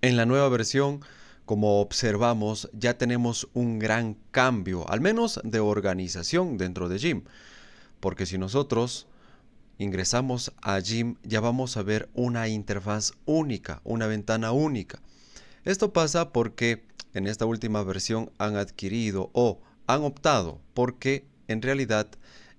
En la nueva versión, como observamos, ya tenemos un gran cambio, al menos de organización dentro de Jim. Porque si nosotros ingresamos a Jim, ya vamos a ver una interfaz única, una ventana única. Esto pasa porque en esta última versión han adquirido o han optado porque en realidad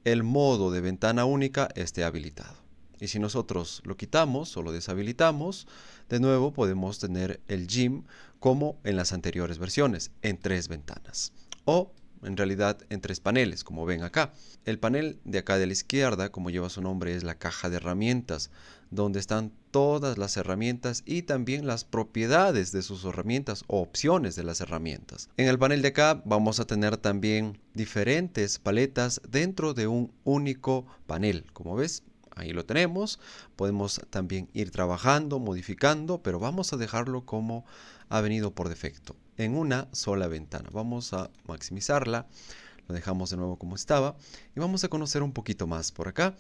el modo de ventana única esté habilitado. Y si nosotros lo quitamos o lo deshabilitamos, de nuevo podemos tener el gym como en las anteriores versiones, en tres ventanas. O en realidad en tres paneles, como ven acá. El panel de acá de la izquierda, como lleva su nombre, es la caja de herramientas, donde están todas las herramientas y también las propiedades de sus herramientas o opciones de las herramientas. En el panel de acá vamos a tener también diferentes paletas dentro de un único panel. Como ves, ahí lo tenemos. Podemos también ir trabajando, modificando, pero vamos a dejarlo como ha venido por defecto, en una sola ventana. Vamos a maximizarla, lo dejamos de nuevo como estaba y vamos a conocer un poquito más por acá.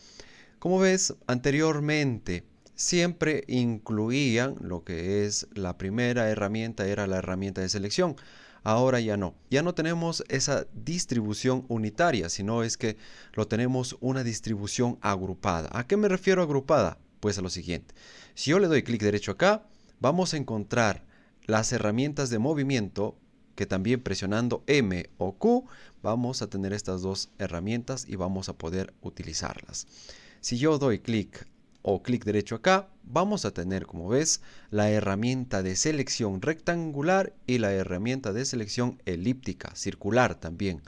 Como ves, anteriormente siempre incluían lo que es la primera herramienta, era la herramienta de selección ahora ya no. Ya no tenemos esa distribución unitaria, sino es que lo tenemos una distribución agrupada. ¿A qué me refiero agrupada? Pues a lo siguiente. Si yo le doy clic derecho acá, vamos a encontrar las herramientas de movimiento que también presionando M o Q vamos a tener estas dos herramientas y vamos a poder utilizarlas. Si yo doy clic o clic derecho acá, vamos a tener como ves la herramienta de selección rectangular y la herramienta de selección elíptica, circular también.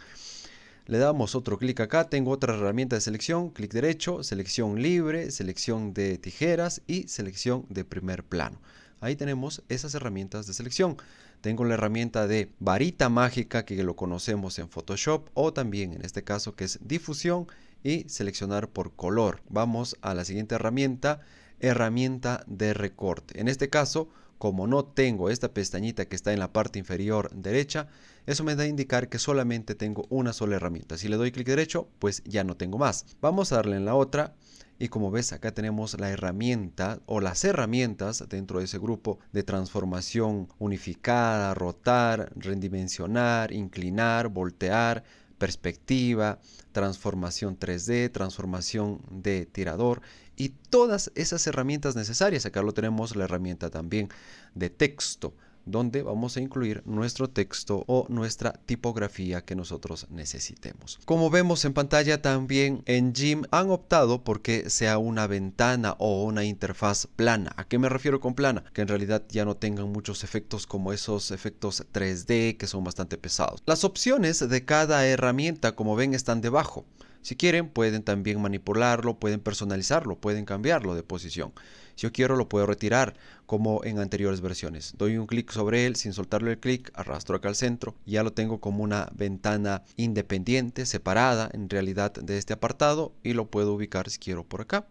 Le damos otro clic acá, tengo otra herramienta de selección, clic derecho, selección libre, selección de tijeras y selección de primer plano. Ahí tenemos esas herramientas de selección tengo la herramienta de varita mágica que lo conocemos en Photoshop o también en este caso que es difusión y seleccionar por color. Vamos a la siguiente herramienta, herramienta de recorte. En este caso, como no tengo esta pestañita que está en la parte inferior derecha, eso me da a indicar que solamente tengo una sola herramienta. Si le doy clic derecho, pues ya no tengo más. Vamos a darle en la otra y como ves, acá tenemos la herramienta o las herramientas dentro de ese grupo de transformación unificada, rotar, redimensionar, inclinar, voltear, perspectiva, transformación 3D, transformación de tirador y todas esas herramientas necesarias. Acá lo tenemos la herramienta también de texto donde vamos a incluir nuestro texto o nuestra tipografía que nosotros necesitemos. Como vemos en pantalla también en Jim han optado porque sea una ventana o una interfaz plana. ¿A qué me refiero con plana? Que en realidad ya no tengan muchos efectos como esos efectos 3D que son bastante pesados. Las opciones de cada herramienta como ven están debajo. Si quieren pueden también manipularlo, pueden personalizarlo, pueden cambiarlo de posición. Si yo quiero lo puedo retirar como en anteriores versiones. Doy un clic sobre él sin soltarle el clic, arrastro acá al centro, ya lo tengo como una ventana independiente, separada en realidad de este apartado y lo puedo ubicar si quiero por acá.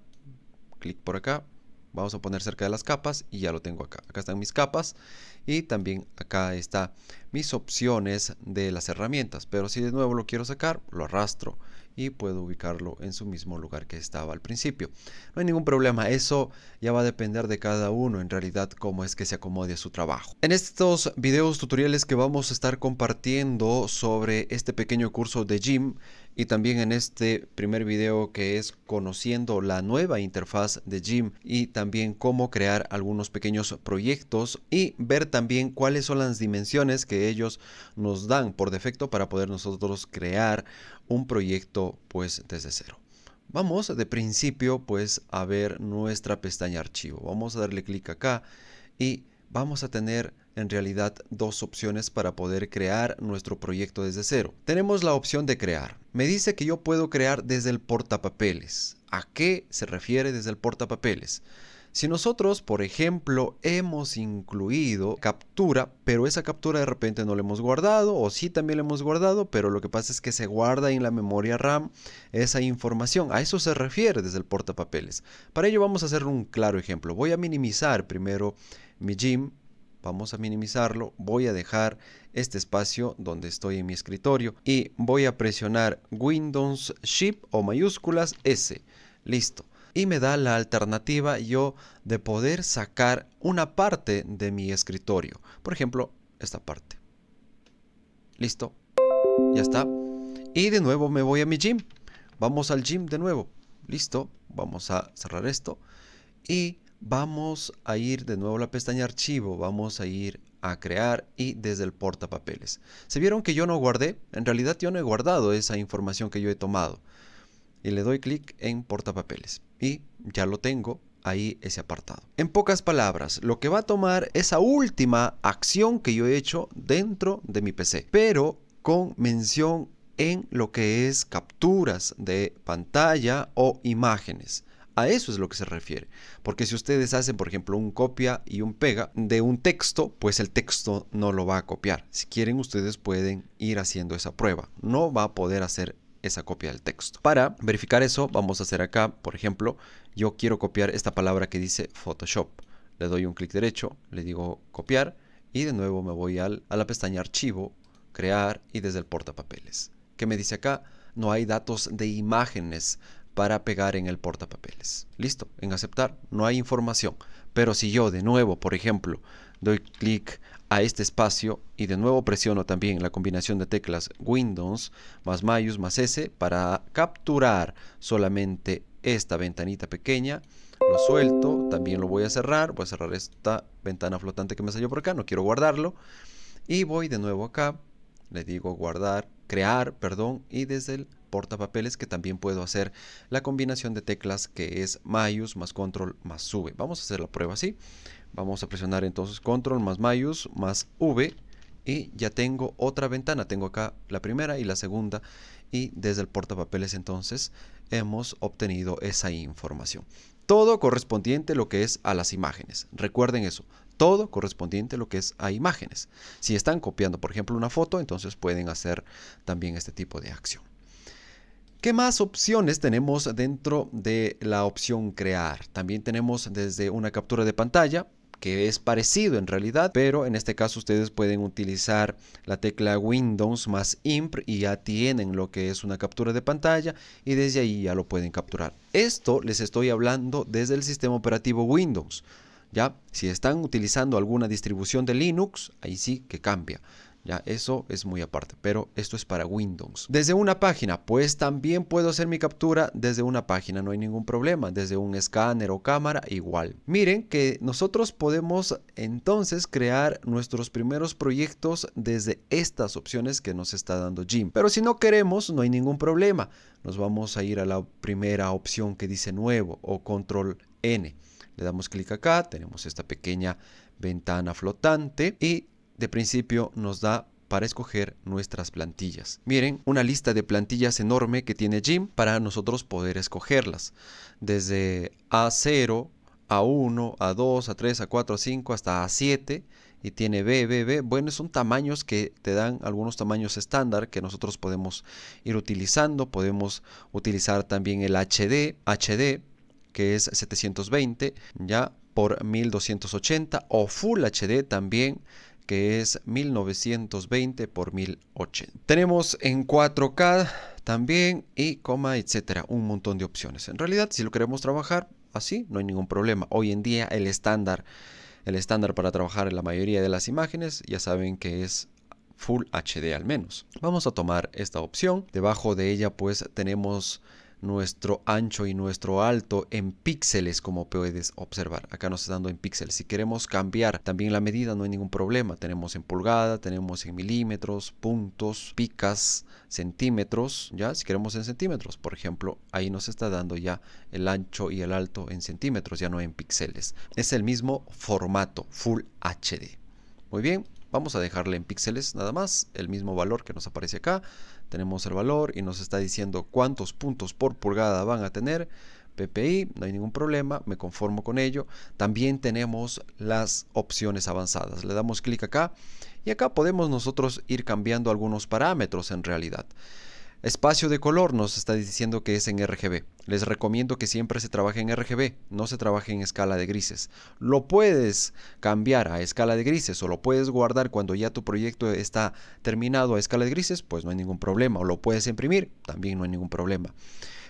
Clic por acá, vamos a poner cerca de las capas y ya lo tengo acá. Acá están mis capas y también acá están mis opciones de las herramientas. Pero si de nuevo lo quiero sacar, lo arrastro y puedo ubicarlo en su mismo lugar que estaba al principio. No hay ningún problema, eso ya va a depender de cada uno en realidad cómo es que se acomode su trabajo. En estos videos tutoriales que vamos a estar compartiendo sobre este pequeño curso de Jim, y también en este primer video que es conociendo la nueva interfaz de Jim y también cómo crear algunos pequeños proyectos y ver también cuáles son las dimensiones que ellos nos dan por defecto para poder nosotros crear un proyecto pues desde cero. Vamos de principio pues a ver nuestra pestaña archivo. Vamos a darle clic acá y vamos a tener en realidad dos opciones para poder crear nuestro proyecto desde cero. Tenemos la opción de crear. Me dice que yo puedo crear desde el portapapeles. ¿A qué se refiere desde el portapapeles? Si nosotros, por ejemplo, hemos incluido captura, pero esa captura de repente no la hemos guardado, o si también la hemos guardado, pero lo que pasa es que se guarda en la memoria RAM esa información. A eso se refiere desde el portapapeles. Para ello vamos a hacer un claro ejemplo. Voy a minimizar primero mi gym vamos a minimizarlo, voy a dejar este espacio donde estoy en mi escritorio y voy a presionar Windows Shift o mayúsculas S. Listo. Y me da la alternativa yo de poder sacar una parte de mi escritorio. Por ejemplo, esta parte. Listo. Ya está. Y de nuevo me voy a mi gym. Vamos al gym de nuevo. Listo. Vamos a cerrar esto. Y Vamos a ir de nuevo a la pestaña archivo, vamos a ir a crear y desde el portapapeles. Se vieron que yo no guardé, en realidad yo no he guardado esa información que yo he tomado. Y le doy clic en portapapeles y ya lo tengo ahí ese apartado. En pocas palabras, lo que va a tomar esa última acción que yo he hecho dentro de mi PC, pero con mención en lo que es capturas de pantalla o imágenes. A eso es lo que se refiere. Porque si ustedes hacen, por ejemplo, un copia y un pega de un texto, pues el texto no lo va a copiar. Si quieren, ustedes pueden ir haciendo esa prueba. No va a poder hacer esa copia del texto. Para verificar eso, vamos a hacer acá, por ejemplo, yo quiero copiar esta palabra que dice Photoshop. Le doy un clic derecho, le digo copiar y de nuevo me voy al, a la pestaña archivo, crear y desde el portapapeles. ¿Qué me dice acá? No hay datos de imágenes para pegar en el portapapeles. Listo, en aceptar no hay información. Pero si yo de nuevo, por ejemplo, doy clic a este espacio y de nuevo presiono también la combinación de teclas Windows más Mayus más S para capturar solamente esta ventanita pequeña. Lo suelto, también lo voy a cerrar. Voy a cerrar esta ventana flotante que me salió por acá, no quiero guardarlo. Y voy de nuevo acá, le digo guardar, crear, perdón, y desde el portapapeles que también puedo hacer la combinación de teclas que es mayús más control más V. Vamos a hacer la prueba así. Vamos a presionar entonces control más mayús más V y ya tengo otra ventana. Tengo acá la primera y la segunda y desde el portapapeles entonces hemos obtenido esa información. Todo correspondiente lo que es a las imágenes. Recuerden eso, todo correspondiente lo que es a imágenes. Si están copiando, por ejemplo, una foto, entonces pueden hacer también este tipo de acción. ¿Qué más opciones tenemos dentro de la opción crear? También tenemos desde una captura de pantalla que es parecido en realidad, pero en este caso ustedes pueden utilizar la tecla Windows más IMP y ya tienen lo que es una captura de pantalla y desde ahí ya lo pueden capturar. Esto les estoy hablando desde el sistema operativo Windows. Ya, si están utilizando alguna distribución de Linux, ahí sí que cambia. Ya, eso es muy aparte, pero esto es para Windows. Desde una página, pues también puedo hacer mi captura desde una página, no hay ningún problema. Desde un escáner o cámara, igual. Miren que nosotros podemos entonces crear nuestros primeros proyectos desde estas opciones que nos está dando Jim. Pero si no queremos, no hay ningún problema. Nos vamos a ir a la primera opción que dice nuevo o control N. Le damos clic acá, tenemos esta pequeña ventana flotante y de principio nos da para escoger nuestras plantillas. Miren, una lista de plantillas enorme que tiene Jim para nosotros poder escogerlas. Desde A0, A1, A2, A3, A4, A5 hasta A7 y tiene B, B, B. Bueno, son tamaños que te dan algunos tamaños estándar que nosotros podemos ir utilizando. Podemos utilizar también el HD, HD que es 720 ya por 1280 o Full HD también que es 1920 por 1080. Tenemos en 4K también y coma, etcétera, un montón de opciones. En realidad, si lo queremos trabajar así, no hay ningún problema. Hoy en día el estándar, el estándar para trabajar en la mayoría de las imágenes, ya saben que es Full HD al menos. Vamos a tomar esta opción. Debajo de ella pues tenemos nuestro ancho y nuestro alto en píxeles como puedes observar acá nos está dando en píxeles si queremos cambiar también la medida no hay ningún problema tenemos en pulgada tenemos en milímetros puntos picas centímetros ya si queremos en centímetros por ejemplo ahí nos está dando ya el ancho y el alto en centímetros ya no en píxeles es el mismo formato full hd muy bien vamos a dejarle en píxeles nada más el mismo valor que nos aparece acá tenemos el valor y nos está diciendo cuántos puntos por pulgada van a tener. PPI, no hay ningún problema, me conformo con ello. También tenemos las opciones avanzadas. Le damos clic acá y acá podemos nosotros ir cambiando algunos parámetros en realidad. Espacio de color nos está diciendo que es en RGB. Les recomiendo que siempre se trabaje en RGB, no se trabaje en escala de grises. Lo puedes cambiar a escala de grises o lo puedes guardar cuando ya tu proyecto está terminado a escala de grises, pues no hay ningún problema. O lo puedes imprimir, también no hay ningún problema.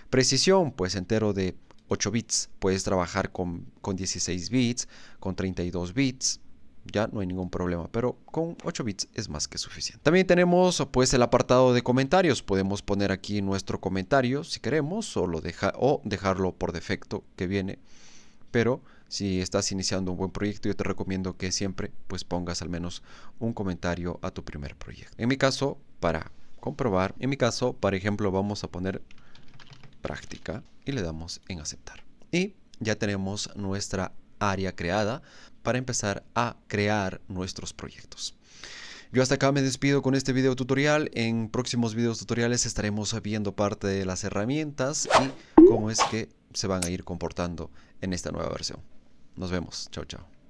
Precisión, pues entero de 8 bits. Puedes trabajar con, 16 bits, con 32 bits ya no hay ningún problema, pero con 8 bits es más que suficiente. También tenemos pues el apartado de comentarios, podemos poner aquí nuestro comentario si queremos o, o dejarlo por defecto que viene, pero si estás iniciando un buen proyecto yo te recomiendo que siempre pues pongas al menos un comentario a tu primer proyecto. En mi caso, para comprobar, en mi caso, por ejemplo, vamos a poner práctica y le damos en aceptar. Y ya tenemos nuestra área creada para empezar a crear nuestros proyectos. Yo hasta acá me despido con este video tutorial. En próximos videos tutoriales estaremos viendo parte de las herramientas y cómo es que se van a ir comportando en esta nueva versión. Nos vemos. Chao, chao.